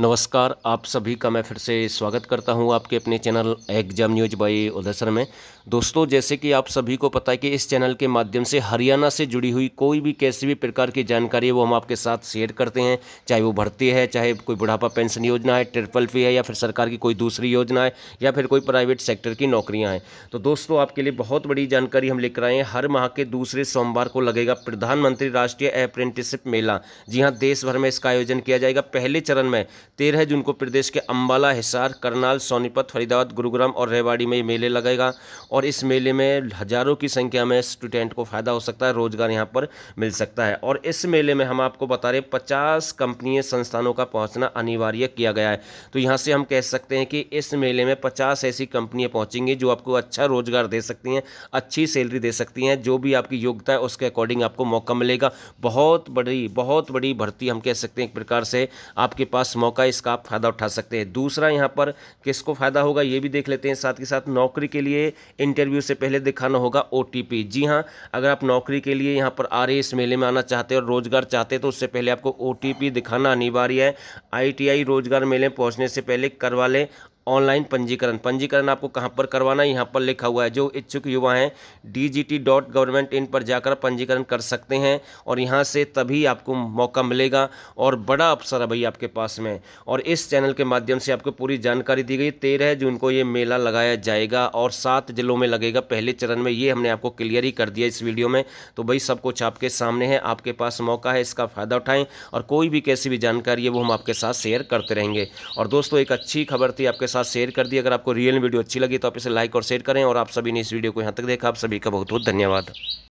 नमस्कार आप सभी का मैं फिर से स्वागत करता हूं आपके अपने चैनल एग्जाम न्यूज बाई उदसर में दोस्तों जैसे कि आप सभी को पता है कि इस चैनल के माध्यम से हरियाणा से जुड़ी हुई कोई भी किसी भी प्रकार की जानकारी है वो हम आपके साथ शेयर करते हैं चाहे वो भर्ती है चाहे कोई बुढ़ापा पेंशन योजना है ट्रिपल फी है या फिर सरकार की कोई दूसरी योजना है या फिर कोई प्राइवेट सेक्टर की नौकरियाँ हैं तो दोस्तों आपके लिए बहुत बड़ी जानकारी हम लेकर आए हैं हर माह के दूसरे सोमवार को लगेगा प्रधानमंत्री राष्ट्रीय अप्रेंटिसिप मेला जी हाँ देश भर में इसका आयोजन किया जाएगा पहले चरण में तेरह जून को प्रदेश के अम्बाला हिसार करनाल सोनीपत फरीदाबाद गुरुग्राम और रेवाड़ी में ये मेले लगेगा और इस मेले में हज़ारों की संख्या में स्टूडेंट को फ़ायदा हो सकता है रोज़गार यहाँ पर मिल सकता है और इस मेले में हम आपको बता रहे पचास कंपनी संस्थानों का पहुँचना अनिवार्य किया गया है तो यहाँ से हम कह सकते हैं कि इस मेले में पचास ऐसी कंपनियाँ पहुँचेंगी जो आपको अच्छा रोज़गार दे सकती हैं अच्छी सैलरी दे सकती हैं जो भी आपकी योग्यता है उसके अकॉर्डिंग आपको मौका मिलेगा बहुत बड़ी बहुत बड़ी भर्ती हम कह सकते हैं एक प्रकार से आपके पास मौका इसका आप फ़ायदा उठा सकते हैं दूसरा यहाँ पर किसको फ़ायदा होगा ये भी देख लेते हैं साथ के साथ नौकरी के लिए इंटरव्यू से पहले दिखाना होगा ओ जी हाँ अगर आप नौकरी के लिए यहाँ पर आर इस मेले में आना चाहते हैं और रोज़गार चाहते हैं तो उससे पहले आपको ओ दिखाना अनिवार्य है आई रोज़गार मेले में पहुँचने से पहले करवा लें ऑनलाइन पंजीकरण पंजीकरण आपको कहाँ पर करवाना है यहाँ पर लिखा हुआ है जो इच्छुक युवा हैं डी डॉट गवर्नमेंट इन पर जाकर पंजीकरण कर सकते हैं और यहाँ से तभी आपको मौका मिलेगा और बड़ा अवसर है भाई आपके पास में और इस चैनल के माध्यम से आपको पूरी जानकारी दी गई तेरह जून को ये मेला लगाया जाएगा और सात जिलों में लगेगा पहले चरण में ये हमने आपको क्लियर ही कर दिया इस वीडियो में तो भाई सब कुछ आपके सामने है आपके पास मौका है इसका फ़ायदा उठाएं और कोई भी कैसी भी जानकारी है वो हम आपके साथ शेयर करते रहेंगे और दोस्तों एक अच्छी खबर थी आपके साथ साथ शेयर कर दी अगर आपको रियल वीडियो अच्छी लगी तो आप इसे लाइक और शेयर करें और आप सभी ने इस वीडियो को यहाँ तक देखा आप सभी का बहुत बहुत धन्यवाद